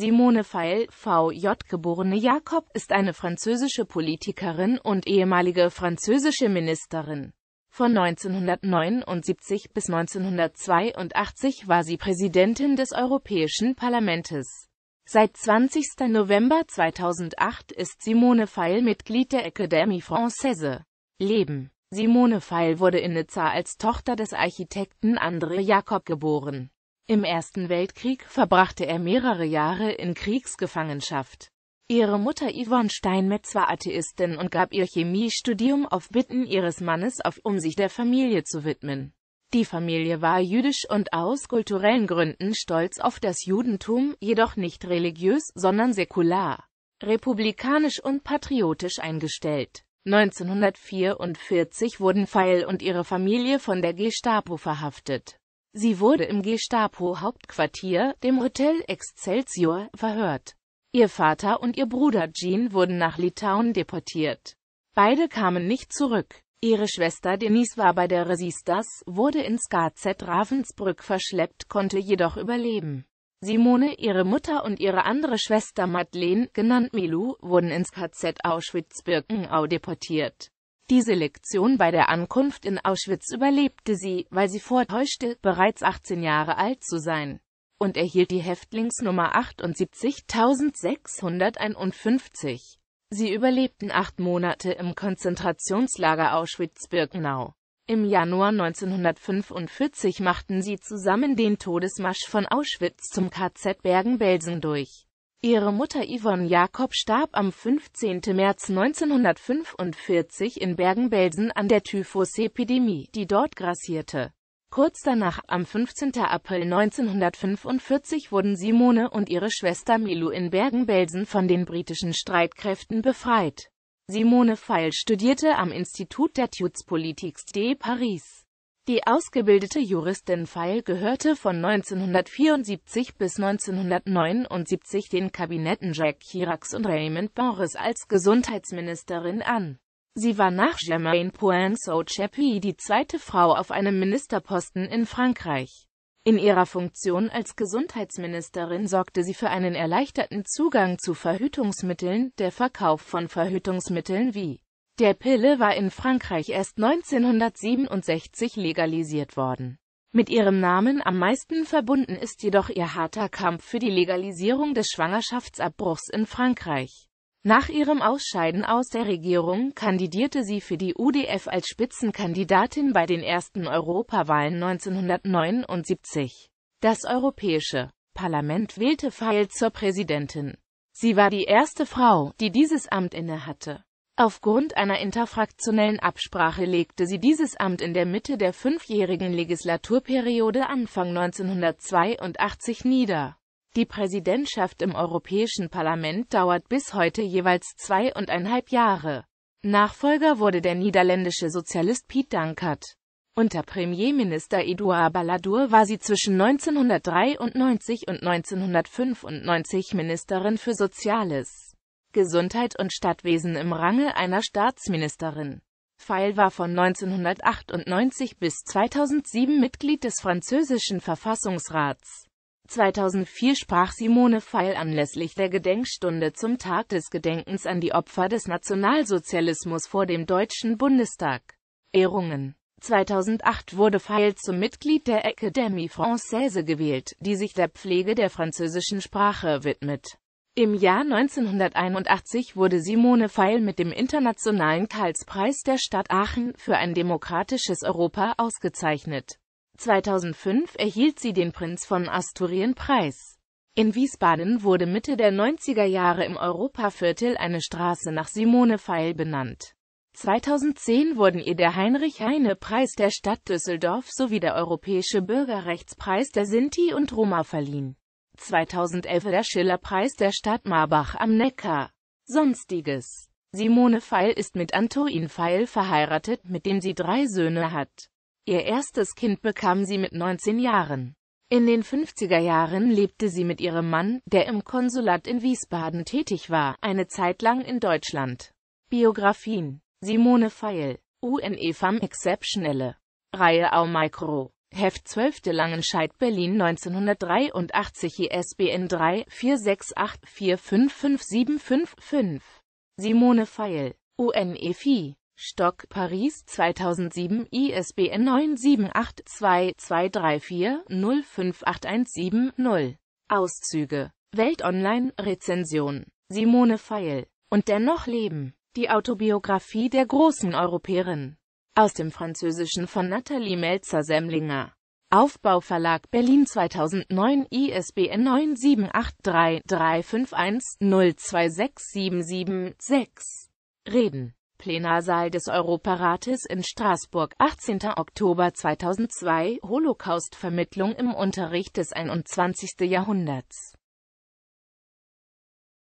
Simone Feil, VJ geborene Jakob, ist eine französische Politikerin und ehemalige französische Ministerin. Von 1979 bis 1982 war sie Präsidentin des Europäischen Parlamentes. Seit 20. November 2008 ist Simone Feil Mitglied der Académie Française. Leben Simone Feil wurde in Nizza als Tochter des Architekten André Jakob geboren. Im Ersten Weltkrieg verbrachte er mehrere Jahre in Kriegsgefangenschaft. Ihre Mutter Yvonne Steinmetz war Atheistin und gab ihr Chemiestudium auf Bitten ihres Mannes auf, um sich der Familie zu widmen. Die Familie war jüdisch und aus kulturellen Gründen stolz auf das Judentum, jedoch nicht religiös, sondern säkular, republikanisch und patriotisch eingestellt. 1944 wurden Pfeil und ihre Familie von der Gestapo verhaftet. Sie wurde im Gestapo-Hauptquartier, dem Hotel Excelsior, verhört. Ihr Vater und ihr Bruder Jean wurden nach Litauen deportiert. Beide kamen nicht zurück. Ihre Schwester Denise war bei der Resistas, wurde ins KZ Ravensbrück verschleppt, konnte jedoch überleben. Simone, ihre Mutter und ihre andere Schwester Madeleine, genannt Milu, wurden ins KZ Auschwitz-Birkenau deportiert. Diese Lektion bei der Ankunft in Auschwitz überlebte sie, weil sie vortäuschte, bereits 18 Jahre alt zu sein und erhielt die Häftlingsnummer 78651. Sie überlebten acht Monate im Konzentrationslager Auschwitz-Birkenau. Im Januar 1945 machten sie zusammen den Todesmarsch von Auschwitz zum KZ Bergen-Belsen durch Ihre Mutter Yvonne Jakob starb am 15. März 1945 in Bergen-Belsen an der Typhusepidemie, die dort grassierte. Kurz danach, am 15. April 1945 wurden Simone und ihre Schwester Milu in Bergen-Belsen von den britischen Streitkräften befreit. Simone Feil studierte am Institut der Tutspolitiques de Paris. Die ausgebildete Juristin Feil gehörte von 1974 bis 1979 den Kabinetten Jacques Chiracs und Raymond Boris als Gesundheitsministerin an. Sie war nach Germaine Poinçot-Chappuis die zweite Frau auf einem Ministerposten in Frankreich. In ihrer Funktion als Gesundheitsministerin sorgte sie für einen erleichterten Zugang zu Verhütungsmitteln, der Verkauf von Verhütungsmitteln wie der Pille war in Frankreich erst 1967 legalisiert worden. Mit ihrem Namen am meisten verbunden ist jedoch ihr harter Kampf für die Legalisierung des Schwangerschaftsabbruchs in Frankreich. Nach ihrem Ausscheiden aus der Regierung kandidierte sie für die UDF als Spitzenkandidatin bei den ersten Europawahlen 1979. Das Europäische Parlament wählte Feil zur Präsidentin. Sie war die erste Frau, die dieses Amt innehatte. Aufgrund einer interfraktionellen Absprache legte sie dieses Amt in der Mitte der fünfjährigen Legislaturperiode Anfang 1982 nieder. Die Präsidentschaft im Europäischen Parlament dauert bis heute jeweils zweieinhalb Jahre. Nachfolger wurde der niederländische Sozialist Piet Dankert. Unter Premierminister Eduard Balladur war sie zwischen 1993 und 1995 Ministerin für Soziales. Gesundheit und Stadtwesen im Range einer Staatsministerin. Feil war von 1998 bis 2007 Mitglied des französischen Verfassungsrats. 2004 sprach Simone Feil anlässlich der Gedenkstunde zum Tag des Gedenkens an die Opfer des Nationalsozialismus vor dem Deutschen Bundestag. Ehrungen 2008 wurde Feil zum Mitglied der Académie Française gewählt, die sich der Pflege der französischen Sprache widmet. Im Jahr 1981 wurde Simone Feil mit dem Internationalen Karlspreis der Stadt Aachen für ein demokratisches Europa ausgezeichnet. 2005 erhielt sie den Prinz von Asturien Preis. In Wiesbaden wurde Mitte der 90er Jahre im Europaviertel eine Straße nach Simone Feil benannt. 2010 wurden ihr der Heinrich-Heine-Preis der Stadt Düsseldorf sowie der Europäische Bürgerrechtspreis der Sinti und Roma verliehen. 2011 der Schillerpreis der Stadt Marbach am Neckar. Sonstiges Simone Feil ist mit Antoine Feil verheiratet, mit dem sie drei Söhne hat. Ihr erstes Kind bekam sie mit 19 Jahren. In den 50er Jahren lebte sie mit ihrem Mann, der im Konsulat in Wiesbaden tätig war, eine Zeit lang in Deutschland. Biografien Simone Feil, UNEFAM Exceptionelle, Reihe Au Micro Heft 12 de Langenscheidt Berlin 1983 ISBN 3 468 468455755 Simone Feil UNEFI Stock Paris 2007 ISBN 978-2234-05817-0 Auszüge Weltonline Rezension Simone Feil Und dennoch leben. Die Autobiografie der großen Europäerin aus dem Französischen von Nathalie melzer semlinger Aufbau Verlag Berlin 2009 ISBN 9783-351-026776 Reden Plenarsaal des Europarates in Straßburg, 18. Oktober 2002, Holocaust-Vermittlung im Unterricht des 21. Jahrhunderts.